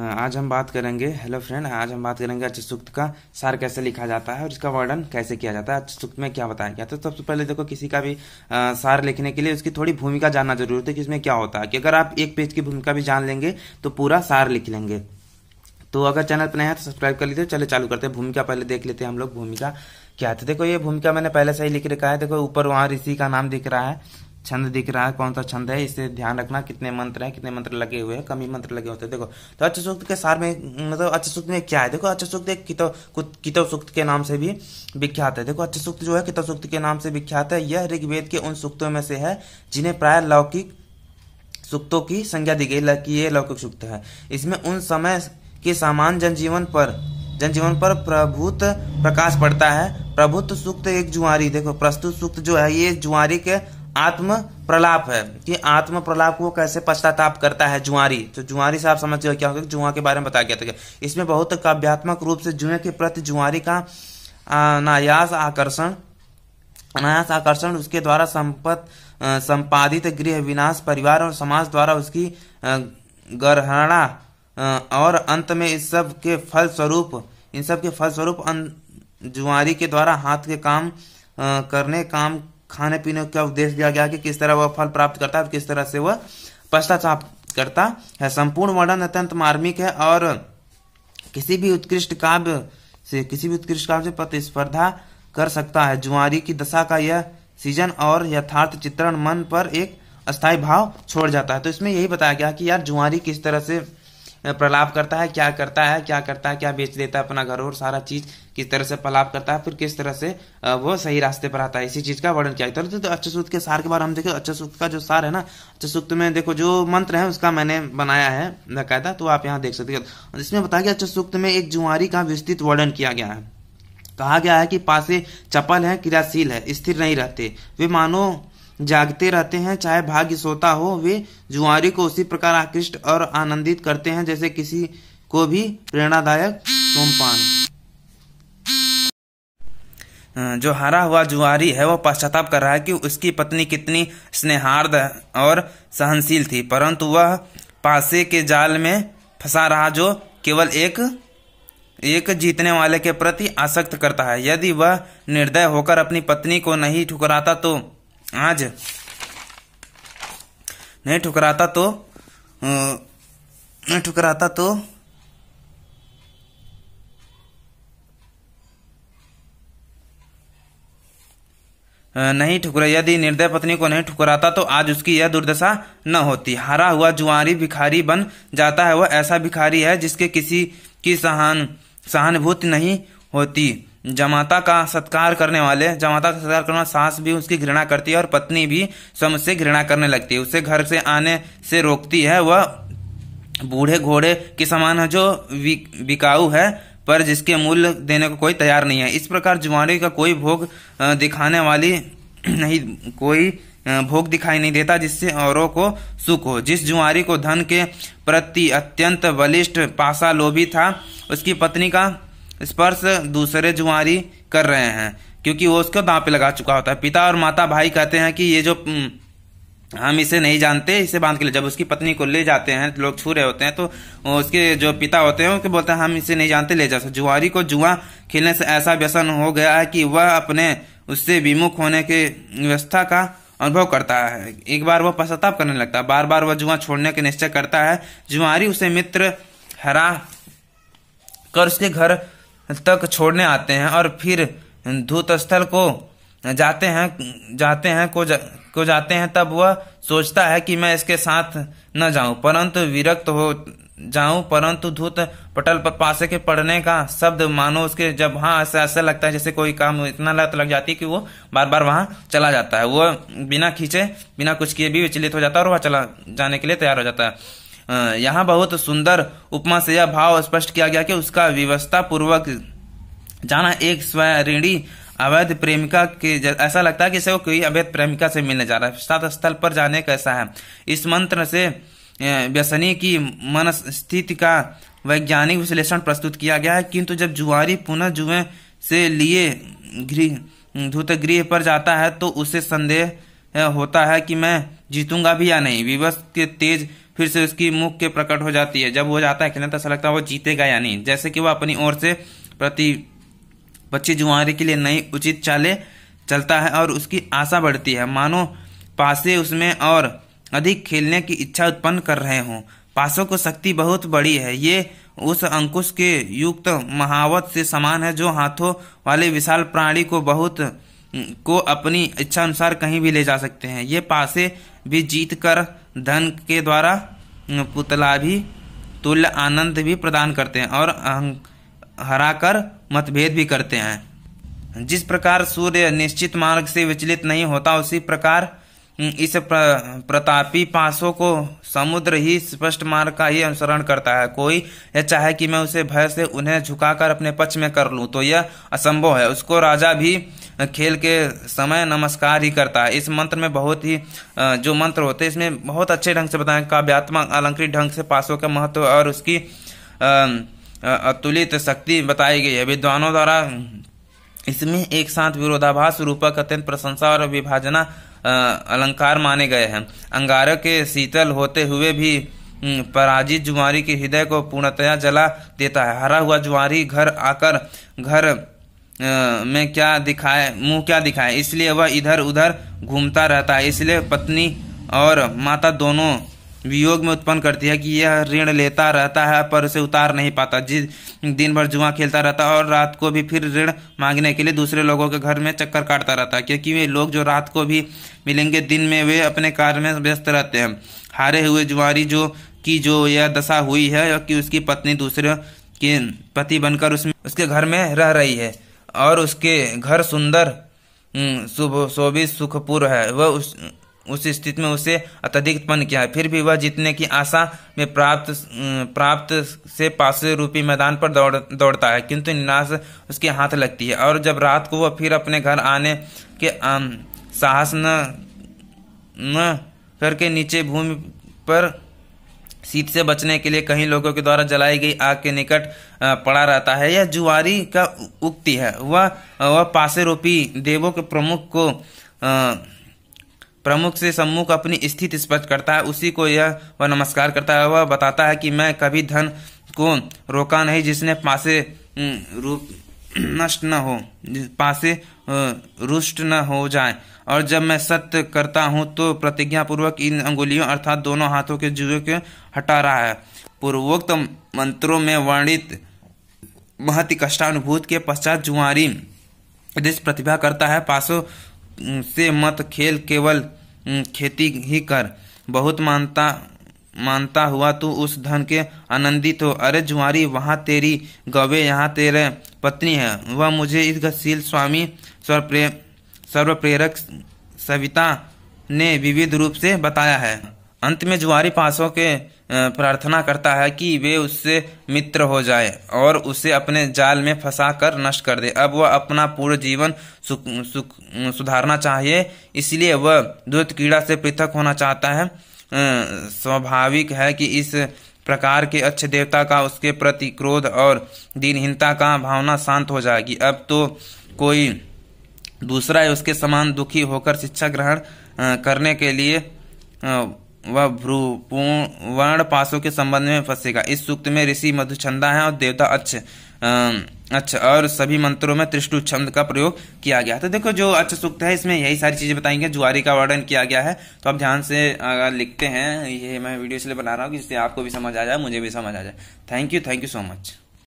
आज हम बात करेंगे हेलो फ्रेंड आज हम बात करेंगे अच्छे सूक्त का सार कैसे लिखा जाता है और इसका वर्णन कैसे किया जाता है अच्छे सूक्त में क्या बताया गया तो सबसे पहले देखो किसी का भी आ, सार लिखने के लिए उसकी थोड़ी भूमिका जानना जरूरी है कि इसमें क्या होता है कि अगर आप एक पेज की भूमिका भी जान लेंगे तो पूरा सार लिख लेंगे तो अगर चैनल पर नया है तो सब्सक्राइब कर लीजिए चले चालू करते हैं भूमिका पहले देख लेते हैं हम लोग भूमिका क्या है तो देखो ये भूमिका मैंने पहले से ही लिख रखा है देखो ऊपर वहां ऋषि का नाम दिख रहा है छंद दिख रहा है कौन सा छंद है इसे ध्यान रखना कितने मंत्र हैं कितने मंत्र लगे हुए हैं कमी मंत्र लगे होते हैं देखो तो अच्छे सूक्त के सार में मतलब अच्छे सूक्त में क्या है देखो अच्छे सूक्त एक कितव कितव सूक्त के नाम से भी विख्यात है देखो अच्छे सूक्त जो है कितव सूक्त के नाम से विख्यात है यह ऋग्वेद के उन सूक्तों में से है जिन्हें प्राय लौकिक सूक्तों की संज्ञा दी गई कि ये लौकिक सूक्त है इसमें उन समय के सामान जनजीवन पर जनजीवन पर प्रभुत प्रकाश पड़ता है प्रभुत्व सूक्त एक जुआरी देखो प्रस्तुत सूक्त जो है ये जुआरी के आत्म प्रलाप है कि आत्म प्रलाप को कैसे पश्चाताप करता है जुआरी तो जुआरी से आप समझ गए क्या होगा जुआ के बारे में बताया गया था इसमें बहुत काव्यात्मक रूप से जुए के प्रति जुआरी का अनायास आकर्षण अनायास आकर्षण उसके द्वारा संपत संपादित गृह विनाश परिवार और समाज द्वारा उसकी गरहणा और अंत में इस सब के फल स्वरूप इन सब के फल स्वरूप अं, जुआरी के द्वारा हाथ के काम करने काम खाने पीने का उद्देश्य दिया गया कि किस तरह वह फल प्राप्त करता है किस तरह से वह पश्चाताप करता है संपूर्ण वर्णन अत्यंत मार्मिक है और किसी भी उत्कृष्ट काव्य से किसी भी उत्कृष्ट काव्य से प्रतिस्पर्धा कर सकता है जुआरी की दशा का यह सीजन और यथार्थ चित्रण मन पर एक अस्थायी भाव छोड़ जाता है तो इसमें यही बताया गया कि यार जुआरी किस तरह से प्रलाप करता है क्या करता है क्या करता है क्या बेच देता है अपना घर और सारा चीज किस तरह से प्रलाप करता है फिर किस तरह से वो सही रास्ते पर आता है इसी चीज का वर्णन किया गया तो, तो अच्छे सूत्र के सार के बारे में देखें अच्छे सूत्र का जो सार है ना अच्छे सूत्र में देखो जो मंत्र है उसका मैंने बनाया है बकायदा तो आप यहाँ देख सकते हो इसमें बताया गया अच्छे में एक जुआरी का विस्तृत वर्णन किया गया है कहा गया है कि पासे चपल है क्रियाशील है स्थिर नहीं रहते वे मानो जागते रहते हैं चाहे भाग्य सोता हो वे जुआरी को उसी प्रकार आकृष्ट और आनंदित करते हैं जैसे किसी को भी प्रेरणादायक सोमपान जो हारा हुआ जुआरी है वह पश्चाताप कर रहा है कि उसकी पत्नी कितनी स्नेहार्द और सहनशील थी परंतु वह पासे के जाल में फंसा रहा जो केवल एक एक जीतने वाले के प्रति आसक्त करता है यदि वह निर्दय होकर अपनी पत्नी को नहीं ठुकराता तो आज नहीं ठुकराता तो नहीं ठुकराता तो नहीं ठुकरा यदि निर्दय पत्नी को नहीं ठुकराता तो आज उसकी यह दुर्दशा न होती हरा हुआ जुआरी भिखारी बन जाता है वह ऐसा भिखारी है जिसके किसी की सहान सहानुभूति नहीं होती जमाता का सत्कार करने वाले जमाता का सत्कार करने वाले सास भी उसकी घृणा करती है और पत्नी भी स्वयं उससे घृणा करने लगती है उसे घर से आने से रोकती है वह बूढ़े घोड़े के समान है जो बिकाऊ है पर जिसके मूल्य देने को कोई तैयार नहीं है इस प्रकार जुआरी का कोई भोग दिखाने वाली नहीं कोई भोग दिखाई नहीं देता जिससे औरों को सुख हो जिस जुआरी को धन के प्रति अत्यंत बलिष्ठ पासा लोभी था उसकी पत्नी का स्पर्श दूसरे जुआरी कर रहे हैं क्योंकि वो उसको दांव पे लगा चुका होता है पिता और माता भाई कहते हैं कि ये जो हम्म, हम इसे नहीं जानते इसे बांध के लिए जब उसकी पत्नी को ले जाते हैं लोग छू रहे होते हैं तो उसके जो पिता होते हैं उनके बोलते हैं हम इसे नहीं जानते ले जा सकते तो जुआरी को जुआ खेलने से ऐसा व्यसन हो गया है कि वह अपने उससे विमुख होने के व्यवस्था का अनुभव करता है एक बार वह पश्चाताप करने लगता है बार बार वह जुआ छोड़ने के निश्चय करता है जुआरी उसे मित्र हरा कर उसके घर तक छोड़ने आते हैं और फिर धूत स्थल को जाते हैं जाते हैं को जा, को जाते हैं तब वह सोचता है कि मैं इसके साथ न जाऊं परंतु विरक्त हो जाऊं परंतु धूत पटल पर पासे के पढ़ने का शब्द मानो उसके जब हाँ ऐसा ऐसा लगता है जैसे कोई काम इतना लत लग जाती है कि वो बार बार वहां चला जाता है वह बिना खींचे बिना कुछ किए भी विचलित हो जाता है और वह चला जाने के लिए तैयार हो जाता है यहाँ बहुत सुंदर उपमा से यह भाव स्पष्ट किया गया कि उसका व्यवस्था पूर्वक जाना एक स्वरिणी अवैध प्रेमिका के ऐसा लगता है कि इसे कोई अवैध प्रेमिका से मिलने जा रहा है सात स्थल पर जाने कैसा है इस मंत्र से व्यसनी की मन स्थिति का वैज्ञानिक विश्लेषण प्रस्तुत किया गया है किंतु जब जुआरी पुनः जुए से लिए गृह धूतगृह पर जाता है तो उसे संदेह होता है कि मैं जीतूंगा भी या नहीं विवश के तेज फिर से उसकी मुख के प्रकट हो जाती है जब वो जाता है खेलने तो ऐसा लगता है वो जीतेगा या नहीं जैसे कि वो अपनी ओर से प्रति बच्ची जुआरी के लिए नई उचित चाले चलता है और उसकी आशा बढ़ती है मानो पासे उसमें और अधिक खेलने की इच्छा उत्पन्न कर रहे हों पासों को शक्ति बहुत बड़ी है ये उस अंकुश के युक्त महावत से समान है जो हाथों वाले विशाल प्राणी को बहुत को अपनी इच्छा अनुसार कहीं भी ले जा सकते हैं ये पासे भी जीत कर धन के द्वारा पुतला भी तुल्य आनंद भी प्रदान करते हैं और हराकर मतभेद भी करते हैं जिस प्रकार सूर्य निश्चित मार्ग से विचलित नहीं होता उसी प्रकार हम्म, इस प्र, प्रतापी पासों को समुद्र ही स्पष्ट मार्ग का ही अनुसरण करता है कोई यह चाहे कि मैं उसे भय से उन्हें झुकाकर अपने पक्ष में कर लूं तो यह असंभव है उसको राजा भी खेल के समय नमस्कार ही करता है इस मंत्र में बहुत ही जो मंत्र होते हैं इसमें बहुत अच्छे ढंग से बताएं काव्यात्मक अलंकृत ढंग से पासों का महत्व और उसकी अतुलित शक्ति बताई गई है विद्वानों द्वारा इसमें एक साथ विरोधाभास रूपक अत्यंत प्रशंसा और विभाजना अलंकार माने गए हैं अंगारों के शीतल होते हुए भी हम्म, पराजित जुआरी के हृदय को पूर्णतया जला देता है हरा हुआ जुआरी घर आकर घर में क्या दिखाए मुंह क्या दिखाए इसलिए वह इधर उधर घूमता रहता है इसलिए पत्नी और माता दोनों वियोग में उत्पन्न करती है कि यह ऋण लेता रहता है पर उसे उतार नहीं पाता जिस दिन भर जुआ खेलता रहता है और रात को भी फिर ऋण मांगने के लिए दूसरे लोगों के घर में चक्कर काटता रहता है क्योंकि वे लोग जो रात को भी मिलेंगे दिन में वे अपने कार्य में व्यस्त रहते हैं हारे हुए जुआरी जो की जो यह दशा हुई है कि उसकी पत्नी दूसरे के पति बनकर उसमें उसके घर में रह रही है और उसके घर सुंदर हम्म, शोभित सुखपुर है वह उस उस स्थिति में उसे अत्यधिक उत्पन्न किया फिर भी वह जीतने की आशा में प्राप्त प्राप्त से पास रूपी मैदान पर दौड़ दौड़ता है किंतु निराश उसके हाथ लगती है और जब रात को वह फिर अपने घर आने के साहस न न करके नीचे भूमि पर शीत से बचने के लिए कई लोगों के द्वारा जलाई गई आग के निकट पड़ा रहता है यह जुआरी का उक्ति है वह वह पासे रूपी देवों के प्रमुख को आ, प्रमुख से सम्मुख अपनी स्थिति स्पष्ट करता है उसी को यह वह नमस्कार करता है वह बताता है कि मैं कभी धन को रोका नहीं जिसने पासे रूप नष्ट न हो पासे रुष्ट न हो जाए और जब मैं सत्य करता हूँ तो प्रतिज्ञापूर्वक इन अंगुलियों अर्थात दोनों हाथों के जुए को हटा रहा है पूर्वोक्त मंत्रों में वर्णित महति कष्टानुभूत के पश्चात जुआरी यदि प्रतिभा करता है पासो से मत खेल केवल खेती ही कर बहुत मानता मानता हुआ तू उस धन के आनंदित हो अरे जुआरी वहाँ तेरी गवे यहाँ तेरे पत्नी है वह मुझे इस गशील स्वामी सर्वप्रे सर्वप्रेरक सविता ने विविध रूप से बताया है अंत में जुआरी पासों के प्रार्थना करता है कि वे उससे मित्र हो जाए और उसे अपने जाल में फंसा कर नष्ट कर दे अब वह अपना पूर्ण जीवन सुख सु, सुधारना चाहिए इसलिए वह दूत कीड़ा से पृथक होना चाहता है स्वाभाविक है कि इस प्रकार के अच्छे देवता का उसके प्रति क्रोध और दीनहीनता का भावना शांत हो जाएगी अब तो कोई दूसरा उसके समान दुखी होकर शिक्षा ग्रहण करने के लिए वह भ्रूपूर्ण वर्ण पासों के संबंध में फंसेगा इस सूक्त में ऋषि छंदा है और देवता अच्छ अच्छा और सभी मंत्रों में त्रिष्टु छंद का प्रयोग किया गया तो देखो जो अच्छा सूक्त है इसमें यही सारी चीज़ें बताएंगे जुआरी का वर्णन किया गया है तो आप ध्यान से अगर लिखते हैं ये मैं वीडियो इसलिए बना रहा हूँ कि इससे आपको भी समझ आ जाए मुझे भी समझ आ जाए thank you thank you so much